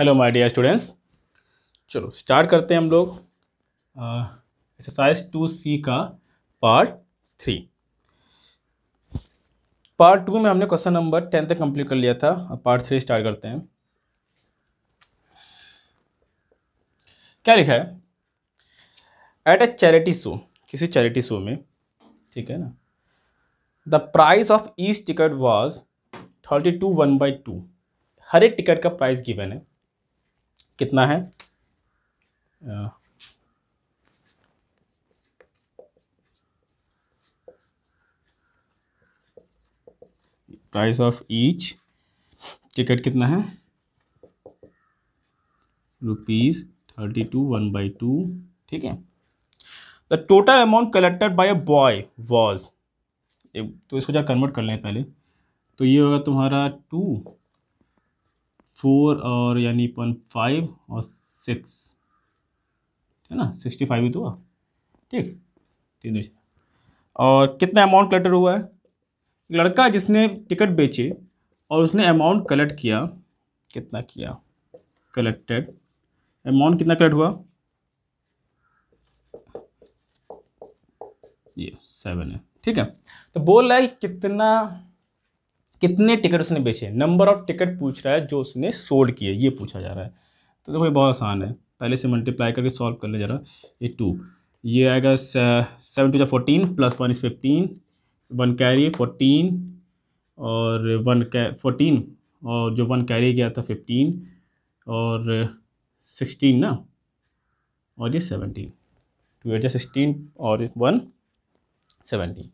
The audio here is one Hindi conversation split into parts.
हेलो माय डियर स्टूडेंट्स चलो स्टार्ट करते हैं हम लोग एक्सरसाइज टू सी का पार्ट थ्री पार्ट टू में हमने क्वेश्चन नंबर टेन तक कंप्लीट कर लिया था अब पार्ट थ्री स्टार्ट करते हैं क्या लिखा है एट ए चैरिटी शो किसी चैरिटी शो में ठीक है ना the price of each ticket was thirty two one by two हर एक टिकट का प्राइस गिवन है कितना है प्राइस ऑफ ईच टिकट कितना है rupees thirty two one by two ठीक है the total amount collected by a boy was तो इसको जरा कन्वर्ट कर लें पहले तो ये होगा तुम्हारा टू फोर और यानी पॉइंट फाइव और सिक्स है ना सिक्सटी फाइव ही तो हुआ ठीक तीन और कितना अमाउंट कलेक्टर हुआ है लड़का जिसने टिकट बेचे और उसने अमाउंट कलेक्ट किया कितना किया कलेक्टेड अमाउंट कितना कलेक्ट हुआ ये सेवन है ठीक है तो बोल रहा है कितना कितने टिकट उसने बेचे नंबर ऑफ टिकट पूछ रहा है जो उसने सोल्ड किए ये पूछा जा रहा है तो देखो ये बहुत आसान है पहले से मल्टीप्लाई करके सॉल्व कर ले जरा ये टू ये आएगा सेवन टू जो fourteen plus one is fifteen one carry fourteen और वन कै फोर्टीन और जो वन कैरी गया था फिफ्टीन और सिक्सटीन ना और ये सेवनटीन टू एट सिक्सटीन और वन सेवनटीन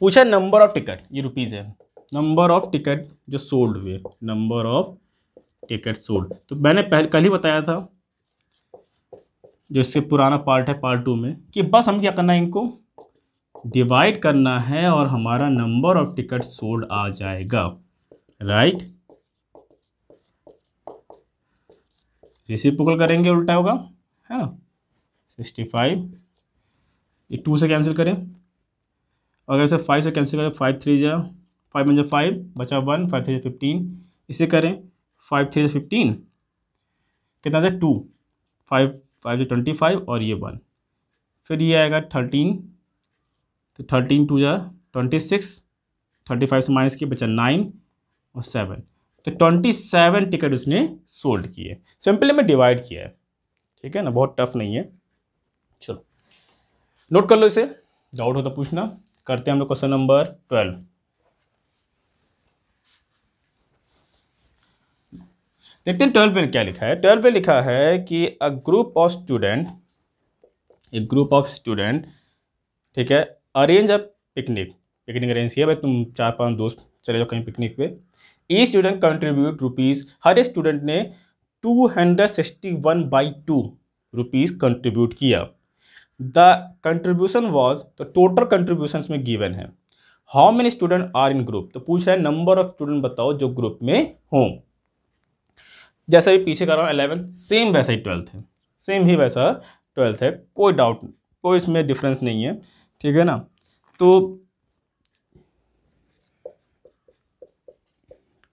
पूछा नंबर ऑफ टिकट ये रुपीज़ है नंबर ऑफ टिकट जो सोल्ड हुए नंबर ऑफ टिकट सोल्ड तो मैंने पहले कल ही बताया था जो इससे पुराना पार्ट है पार्ट टू में कि बस हम क्या करना है इनको डिवाइड करना है और हमारा नंबर ऑफ टिकट सोल्ड आ जाएगा राइट रिसिप्रोकल करेंगे उल्टा होगा है ना सिक्सटी फाइव ये टू से कैंसिल करें अगर से फाइव से कैंसिल करें फाइव थ्री जा फाइव वन फाइव बचा वन फाइव थ्री फिफ्टीन इसे करें फाइव थ्री फिफ्टीन कितना था टू फाइव फाइव जो ट्वेंटी फाइव और ये वन फिर ये आएगा थर्टीन तो थर्टीन टू जो ट्वेंटी सिक्स थर्टी फाइव से माइनस किया बचा नाइन और सेवन तो ट्वेंटी सेवन टिकट उसने सोल्ड किए सिंपली में डिवाइड किया है ठीक है ना बहुत टफ नहीं है चलो नोट कर लो इसे डाउट हो तो पूछना करते हैं हम लोग क्वेश्चन नंबर ट्वेल्व देखते हैं ट्वेल्व में क्या लिखा है ट्वेल्व में लिखा है कि a group of student a group of student ठीक है arrange a picnic picnic arrange किया भाई तुम चार पांच दोस्त चले जाओ कहीं पिकनिक पे ई स्टूडेंट कंट्रीब्यूट रुपीज़ हर स्टूडेंट ने two hundred sixty one by two rupees contribute किया द कंट्रीब्यूशन वॉज तो टोटल कंट्रीब्यूशन में गिवन है how many student are in group तो पूछ रहे हैं नंबर ऑफ स्टूडेंट बताओ जो ग्रुप में हों जैसे भी पीछे कर रहा हूँ अलेवन सेम वैसा ही ट्वेल्थ है सेम ही वैसा ट्वेल्थ है कोई डाउट कोई इसमें डिफरेंस नहीं है ठीक है ना तो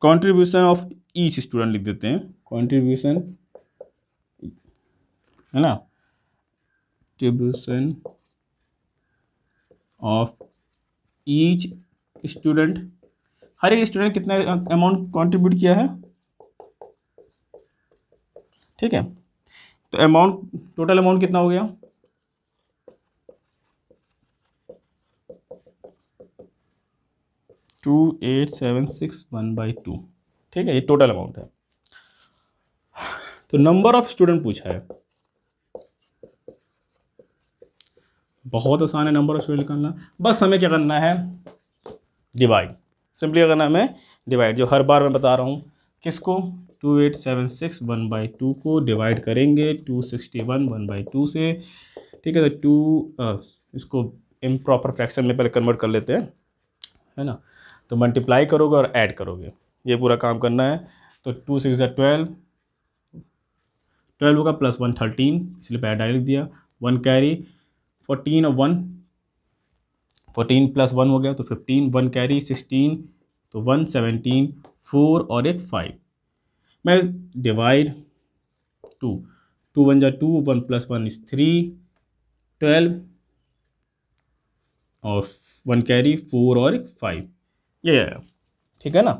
कंट्रीब्यूशन ऑफ ईच स्टूडेंट लिख देते हैं कंट्रीब्यूशन है ना कॉन्ट्रीब्यूशन ऑफ ईच स्टूडेंट हर एक स्टूडेंट कितना अमाउंट कंट्रीब्यूट किया है ठीक है तो अमाउंट टोटल अमाउंट कितना हो गया two eight seven six one by two ठीक है ये टोटल अमाउंट है तो नंबर ऑफ स्टूडेंट पूछा है बहुत आसान है नंबर ऑफ स्टूडेंट करना बस हमें क्या करना है डिवाइड सिंपली करना हमें डिवाइड जो हर बार मैं बता रहा हूँ किसको two eight seven six one by two को डिवाइड करेंगे two sixty one one by two से ठीक है तो टू इसको इम प्रॉपर फ्रैक्शन में पहले कन्वर्ट कर लेते हैं है ना तो मल्टीप्लाई करोगे और ऐड करोगे ये पूरा काम करना है तो टू सिक्स या ट्वेल्व ट्वेल्व होगा प्लस वन थर्टीन इसलिए पहले डायरेक्ट दिया वन कैरी फोर्टीन और वन फोर्टीन प्लस वन हो गया तो फिफ्टीन वन कैरी सिक्सटीन तो वन सेवनटीन फोर और एक फाइव मैं डिवाइड टू टू वन जा two one plus one is three twelve और वन कैरी फोर और एक फाइव ये ठीक है ना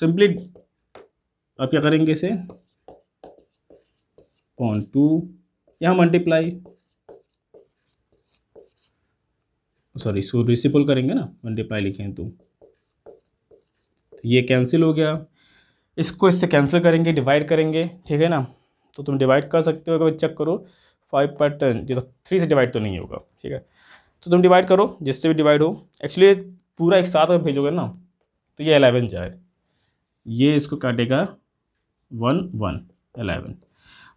सिंपली आप क्या करेंगे इसे पॉइंट टू यहाँ मल्टीप्लाई सॉरी सो रिसिपल करेंगे ना मल्टीप्लाई लिखें तो ये कैंसिल हो गया इसको इससे कैंसिल करेंगे डिवाइड करेंगे ठीक है ना तो तुम डिवाइड कर सकते हो अगर चेक करो फाइव पर टेन जो तो थ्री से डिवाइड तो नहीं होगा ठीक है तो तुम डिवाइड करो जिससे भी डिवाइड हो एक्चुअली पूरा एक साथ अगर भेजोगे ना तो ये अलेवन जाए ये इसको काटेगा वन वन अलेवन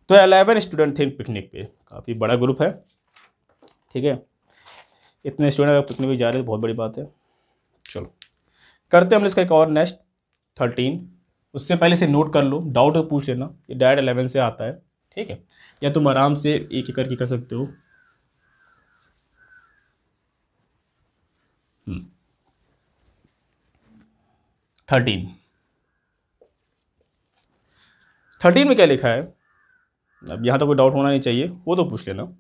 तो अलेवन स्टूडेंट थे पिकनिक पे काफ़ी बड़ा ग्रुप है ठीक है इतने स्टूडेंट अगर पिकनिक पर जा रहे हैं तो बहुत बड़ी बात है चलो करते हैं हम इसका एक और नेक्स्ट थर्टीन उससे पहले से नोट कर लो डाउट पूछ लेना ये डायट एलेवन से आता है ठीक है या तुम आराम से एक एक करके कर सकते हो थर्टीन हम्म। थर्टीन में क्या लिखा है अब यहाँ तो कोई डाउट होना नहीं चाहिए वो तो पूछ लेना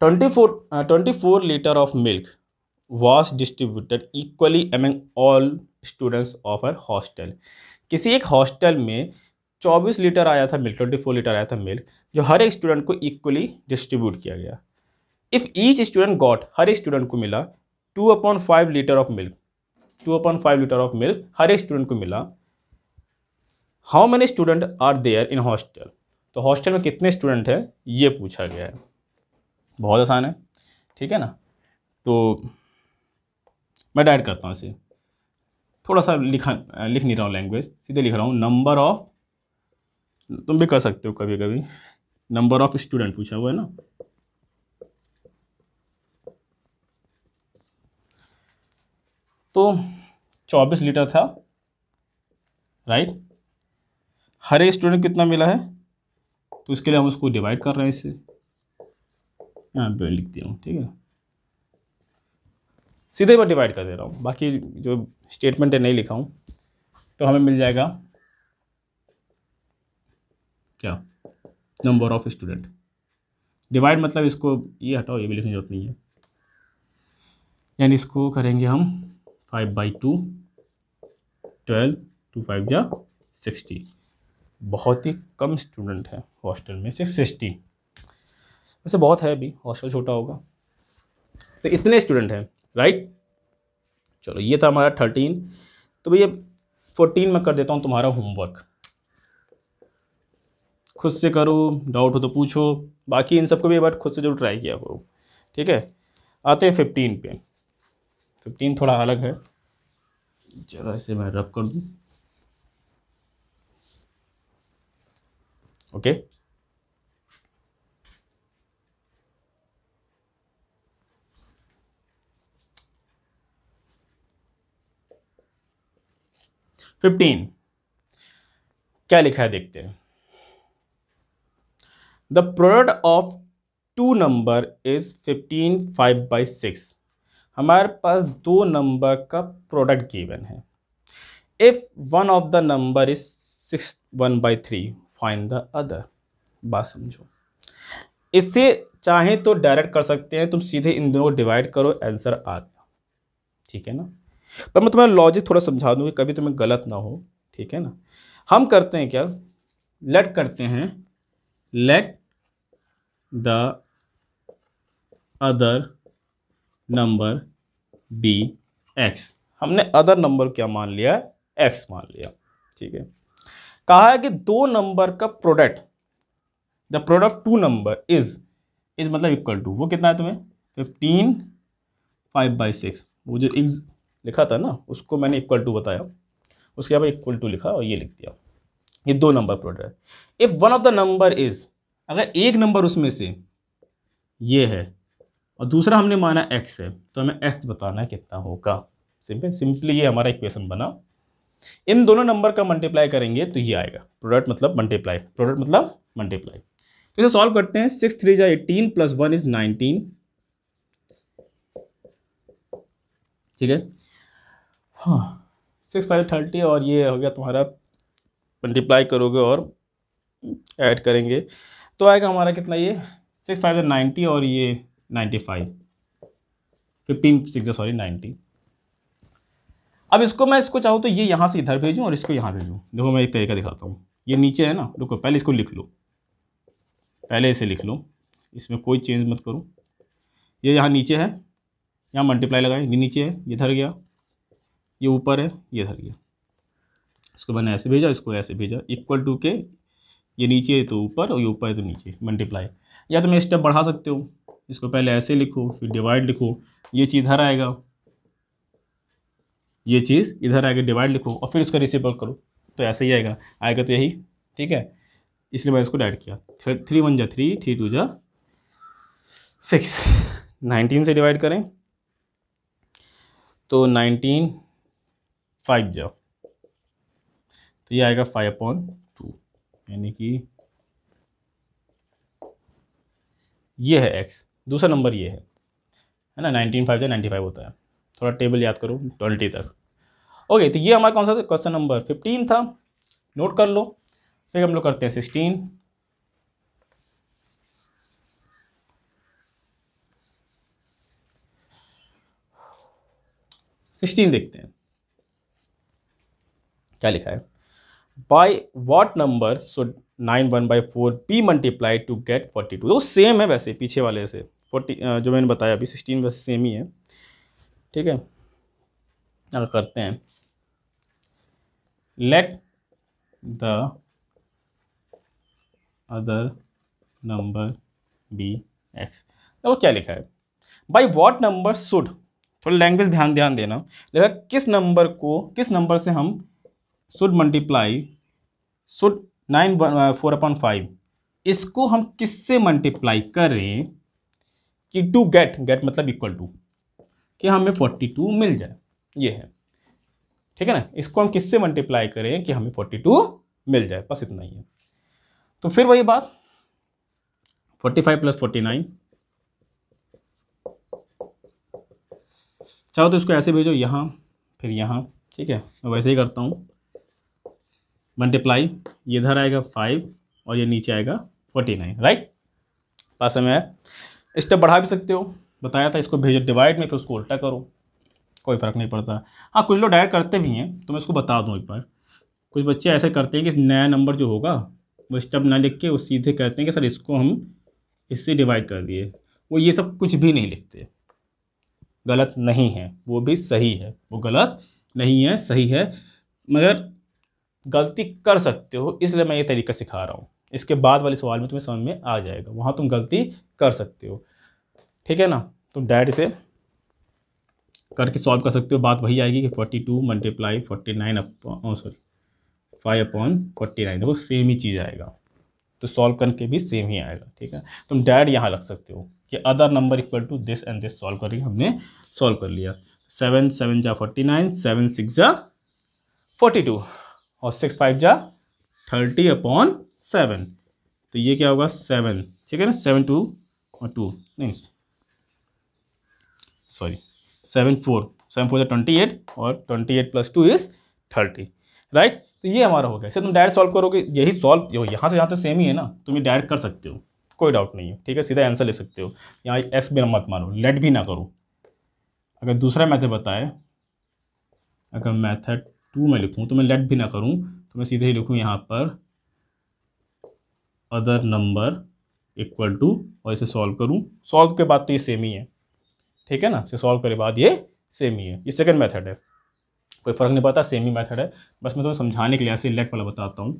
twenty four twenty four litre of milk was distributed equally among all students of a hostel किसी एक हॉस्टल में 24 लीटर आया था मिल्क 24 लीटर आया था मिल्क जो हर एक स्टूडेंट को इक्वली डिस्ट्रीब्यूट किया गया इफ़ ईच स्टूडेंट गॉट हर एक स्टूडेंट को मिला two upon five litre of milk two upon five litre of milk हर एक स्टूडेंट को मिला how many student are there in hostel तो हॉस्टल में कितने स्टूडेंट हैं ये पूछा गया है बहुत आसान है ठीक है ना तो मैं डायरेक्ट करता हूँ इसे थोड़ा सा लिखा लिख नहीं रहा हूँ लैंग्वेज सीधे लिख रहा हूँ नंबर ऑफ तुम भी कर सकते हो कभी कभी नंबर ऑफ स्टूडेंट पूछा हुआ है ना तो 24 लीटर था राइट हर एक स्टूडेंट कितना मिला है तो उसके लिए हम उसको डिवाइड कर रहे हैं इसे यहाँ पे लिख दिया हूँ ठीक है सीधे पर डिवाइड कर दे रहा हूँ बाकी जो स्टेटमेंट है नहीं लिखा हूँ तो हमें मिल जाएगा क्या नंबर ऑफ स्टूडेंट डिवाइड मतलब इसको ये हटाओ ये भी लिखने जरूरत नहीं है यानी इसको करेंगे हम five by two twelve two five या सिक्सटी बहुत ही कम स्टूडेंट हैं हॉस्टल में सिर्फ सिक्सटी वैसे बहुत है अभी हॉस्टल छोटा होगा तो इतने स्टूडेंट हैं राइट चलो ये था हमारा थर्टीन तो भैया फोर्टीन में कर देता हूँ तुम्हारा होमवर्क खुद से करो डाउट हो तो पूछो बाकी इन सबको भी एक बार खुद से जरूर ट्राई किया करो ठीक है आते हैं फिफ्टीन पे फिफ्टीन थोड़ा अलग है जरा इसे मैं रब कर दूँ ओके okay? फिफ्टीन क्या लिखा है देखते हैं the product of two number is fifteen five by six हमारे पास दो नंबर का प्रोडक्ट गिवन है if one of the number is six one by three find the other बात समझो इससे चाहे तो डायरेक्ट कर सकते हैं तुम सीधे इन दोनों को डिवाइड करो आंसर आ गया ठीक है ना पर मैं तुम्हें लॉजिक थोड़ा समझा दूँ कि कभी तुम्हें गलत ना हो ठीक है ना हम करते हैं क्या लेट करते हैं let the other number be x हमने अदर नंबर क्या मान लिया है एक्स मान लिया ठीक है कहा है कि दो नंबर का product the product two number is is मतलब इक्वल टू वो कितना है तुम्हें फिफ्टीन फाइव बाई सिक्स वो जो इज लिखा था ना उसको मैंने इक्वल टू बताया उसके बाद इक्वल टू लिखा और ये लिख दिया ये दो नंबर प्रोडक्ट है if one of the number is अगर एक नंबर उसमें से ये है और दूसरा हमने माना एक्स है तो हमें एक्स बताना कितना होगा सिंपल सिंपली ये हमारा इक्वेशन बना इन दोनों नंबर का मल्टीप्लाई करेंगे तो ये आएगा प्रोडक्ट मतलब मल्टीप्लाई प्रोडक्ट मतलब मल्टीप्लाई तो इसे सॉल्व करते हैं सिक्स थ्री जा eighteen plus one is nineteen ठीक है हाँ सिक्स फाइव थर्टी और ये हो गया तुम्हारा मल्टीप्लाई करोगे और ऐड करेंगे तो आएगा हमारा कितना ये सिक्स फाइव नाइन्टी और ये ninety five fifteen six sorry ninety अब इसको मैं इसको चाहूँ तो ये यहाँ से इधर भेजूँ और इसको यहाँ भेजूँ देखो मैं एक तरीका दिखाता हूँ ये नीचे है ना रुको पहले इसको लिख लो पहले इसे लिख लो इसमें कोई चेंज मत करूँ ये यहाँ नीचे है यहाँ मल्टीप्लाई लगाए ये नीचे है इधर गया ये ऊपर है ये धर गया इसको मैंने ऐसे भेजा इसको ऐसे भेजा इक्वल टू के ये नीचे है तो ऊपर और ये ऊपर है तो नीचे मल्टीप्लाई या तो मैं स्टेप बढ़ा सकते हो इसको पहले ऐसे लिखो फिर डिवाइड लिखो ये चीज़ इधर आएगा ये चीज़ इधर आएगा डिवाइड लिखो और फिर उसका रिसिपल करो तो ऐसे ही आएगा आएगा तो यही ठीक है इसलिए मैंने इसको डाइड किया थ्री वन जा थ्री थ्री टू जा सिक्स नाइनटीन से डिवाइड करें तो नाइनटीन फाइव जाओ तो ये आएगा फाइव अपॉन टू यानी कि ये है एक्स दूसरा नंबर ये है है ना नाइनटीन फाइव जो नाइन्टी फाइव होता है थोड़ा टेबल याद करो ट्वेंटी तक ओके तो ये हमारा कौन सा था क्वेश्चन नंबर फिफ्टीन था नोट कर लो फिर हम लोग करते हैं सिक्सटीन सिक्सटीन देखते हैं क्या लिखा है by what number should nine one by four be multiply to get forty two वो सेम है वैसे पीछे वाले से फोर्टी जो मैंने बताया अभी सिक्सटीन वैसे सेम ही है ठीक है अगर करते हैं let the other number be x देखो क्या लिखा है बाई वॉट नंबर शुड थोड़ा लैंग्वेज ध्यान ध्यान देना देखा किस नंबर को किस नंबर से हम should multiply should nine four upon five इसको हम किससे मल्टीप्लाई करें कि टू गेट गेट मतलब इक्वल टू कि हमें फोर्टी टू मिल जाए ये है ठीक है ना इसको हम किससे मल्टीप्लाई करें कि हमें फोर्टी टू मिल जाए बस इतना ही है तो फिर वही बात forty five plus forty nine चाहो तो इसको ऐसे भेजो यहाँ फिर यहाँ ठीक है मैं वैसे ही करता हूँ मल्टीप्लाई ये इधर आएगा फाइव और ये नीचे आएगा फोर्टी नाइन राइट पास में है स्टेप बढ़ा भी सकते हो बताया था इसको भेजो डिवाइड में फिर उसको उल्टा करो कोई फ़र्क नहीं पड़ता हाँ कुछ लोग डायरेक्ट करते भी हैं तो मैं इसको बता दूँ एक बार कुछ बच्चे ऐसे करते हैं कि नया नंबर जो होगा वो स्टेप ना लिख के वो सीधे कहते हैं कि सर इसको हम इससे डिवाइड कर दिए वो ये सब कुछ भी नहीं लिखते गलत नहीं है वो भी सही है वो गलत नहीं है सही है मगर गलती कर सकते हो इसलिए मैं ये तरीका सिखा रहा हूँ इसके बाद वाले सवाल में तुम्हें समझ में आ जाएगा वहाँ तुम गलती कर सकते हो ठीक है ना तुम तो डैड से करके सॉल्व कर सकते हो बात वही आएगी कि forty two multiply forty nine sorry five upon forty nine देखो सेम ही चीज़ आएगा तो सॉल्व करके भी सेम ही आएगा ठीक है तुम डैड यहाँ लग सकते हो कि other number equal to this and this solve करके हमने सॉल्व कर लिया सेवन सेवन जा फोर्टी नाइन सेवन सिक्स जा फोर्टी टू और सिक्स फाइव जा थर्टी अपॉन सेवन तो ये क्या होगा सेवन ठीक है ना सेवन टू और टू नहीं sorry seven four seven four twenty eight और twenty eight plus two is thirty right तो ये हमारा हो गया इसे तुम डायरेक्ट सॉल्व करोगे यही सॉल्व यहाँ से यहाँ तो सेम ही है ना तुम ये डायरेक्ट कर सकते हो कोई डाउट नहीं है ठीक है सीधा आंसर ले सकते हो यहाँ एक्स भी मत मारो लेट भी ना करो अगर दूसरा मैथड बताए अगर मैथड टू में लिखूँ तो मैं लेट भी ना करूँ तो मैं सीधे ही लिखूँ यहाँ पर अदर नंबर इक्वल टू और इसे सॉल्व करूँ सॉल्व के बाद तो ये सेम ही है ठीक है ना इसे सॉल्व करे बाद ये सेम ही है ये सेकेंड मैथड है कोई फ़र्क नहीं पड़ता सेम ही मैथड है बस मैं तुम्हें तो समझाने के लिए ऐसे लेट वाला बताता हूँ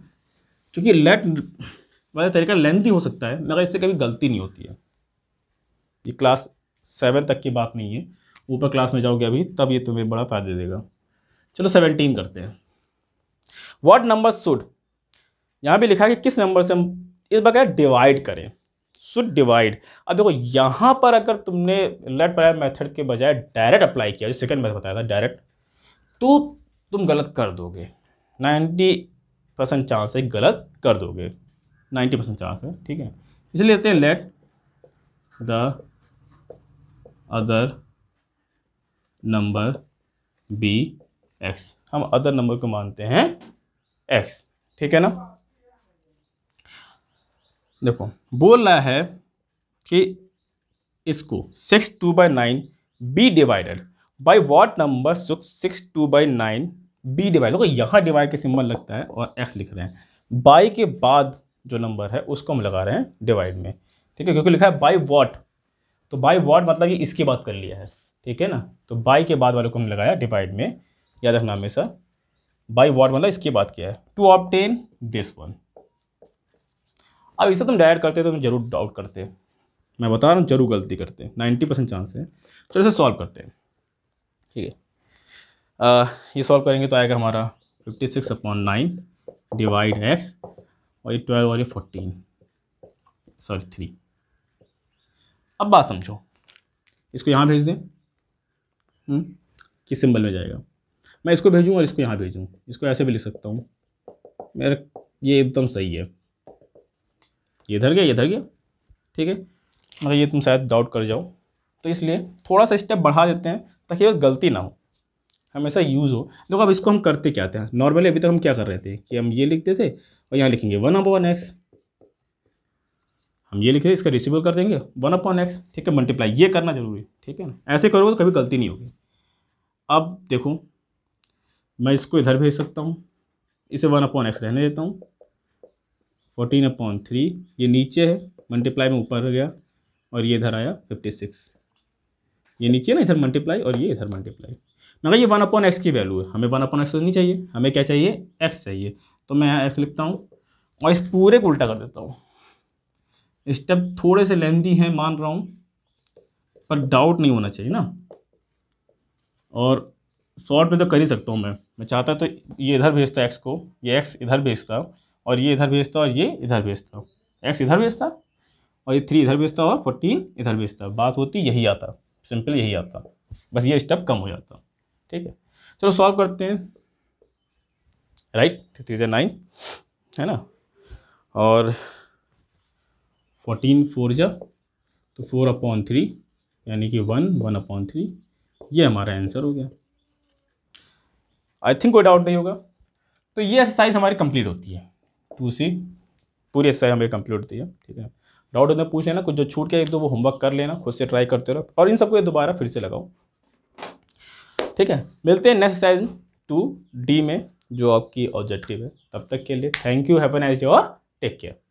क्योंकि लेट वाला तरीका लेंथी हो सकता है मगर इससे कभी गलती नहीं होती है ये क्लास सेवन तक की बात नहीं है ऊपर क्लास में जाओगे अभी तब ये तुम्हें बड़ा फ़ायदा देगा चलो सेवनटीन करते हैं वॉट नंबर शुड यहाँ भी लिखा है कि किस नंबर से हम इस बगैर डिवाइड करें शुड डिवाइड अब देखो यहाँ पर अगर तुमने लेट प्रायर मेथड के बजाय डायरेक्ट अप्लाई किया जो सेकेंड मेथड बताया था डायरेक्ट तो तुम गलत कर दोगे नाइन्टी परसेंट चांस है गलत कर दोगे नाइन्टी परसेंट चांस है ठीक है इसलिए लेते हैं let the other number be x हम अदर नंबर को मानते हैं एक्स ठीक है ना देखो बोल रहा है कि इसको six two by nine be divided by what number six two by nine be divide देखो यहाँ डिवाइड के सिंबल लगता है और एक्स लिख रहे हैं बाई के बाद जो नंबर है उसको हम लगा रहे हैं डिवाइड में ठीक है क्योंकि लिखा है बाई वॉट तो बाई वॉट मतलब कि इसकी बात कर लिया है ठीक है ना तो बाई के बाद वाले को हमने लगाया डिवाइड में याद रखना हमेशा बाई वॉट मतलब इसके बाद क्या है टू ऑप्टेन दिस वन अब इसे तुम डायरेक्ट करते तो तुम जरूर डाउट करते मैं बता रहा हूँ जरूर गलती करते हैं नाइन्टी परसेंट चांस है चलो इसे सॉल्व करते हैं ठीक है ये सॉल्व करेंगे तो आएगा हमारा fifty six upon nine divide x और ये ट्वेल्व और ये फोर्टीन सॉरी थ्री अब बात समझो इसको यहाँ भेज दें हम्म, किस सिंबल में जाएगा मैं इसको भेजूँ और इसको यहाँ भेजूँ इसको ऐसे भी लिख सकता हूँ मेरा ये एकदम सही है ये इधर गया ये इधर गया ठीक है मतलब ये तुम शायद डाउट कर जाओ तो इसलिए थोड़ा सा स्टेप बढ़ा देते हैं ताकि गलती ना हो हमेशा यूज़ हो देखो अब इसको हम करते क्या थे नॉर्मली अभी तक हम क्या कर रहे थे कि हम ये लिखते थे और यहाँ लिखेंगे वन अप वन एक्स हम ये लिखते इसका रिसिबल कर देंगे वन अब वन एक्स ठीक है मल्टीप्लाई ये करना जरूरी ठीक है ना ऐसे करोगे तो कभी गलती नहीं होगी अब देखो मैं इसको इधर भेज सकता हूँ इसे वन अपॉन एक्स रहने देता हूँ फोर्टीन अपॉन थ्री ये नीचे है मल्टीप्लाई में ऊपर हो गया और ये इधर आया फिफ्टी सिक्स ये नीचे ना इधर मल्टीप्लाई और ये इधर मल्टीप्लाई मगर ये वन अपॉन एक्स की वैल्यू है हमें वन अपॉन एक्स नहीं चाहिए हमें क्या चाहिए एक्स चाहिए तो मैं यहाँ एक्स लिखता हूँ और इस पूरे को उल्टा कर देता हूँ स्टेप थोड़े से लेंदी हैं मान रहा हूँ पर डाउट नहीं होना चाहिए ना और शॉर्ट में तो कर ही सकता हूँ मैं मैं चाहता तो ये इधर भेजता एक्स को ये एक्स इधर भेजता और ये इधर भेजता और ये इधर भेजता एक्स इधर भेजता और ये थ्री इधर भेजता और फोर्टीन इधर भेजता बात होती यही आता सिंपल यही आता बस ये स्टेप कम हो जाता ठीक है चलो सॉल्व करते हैं राइट थ्री ज़ा नाइन है ना और फोर्टीन फोर जा तो फोर अपॉन थ्री यानी कि वन वन अपॉन थ्री ये हमारा आंसर हो गया आई थिंक कोई डाउट नहीं होगा तो ये एक्सरसाइज हमारी कंप्लीट होती है टू सी पूरी एक्सरसाइज हमें कंप्लीट होती है ठीक है डाउट होता पूछ लेना कुछ जो छूट के एक दो वो होमवर्क कर लेना खुद से ट्राई करते रहो और इन सबको दोबारा फिर से लगाओ ठीक है मिलते हैं नेक्स्ट एक्सरसाइज टू डी में जो आपकी ऑब्जेक्टिव है तब तक के लिए थैंक यू हैपन एज और टेक केयर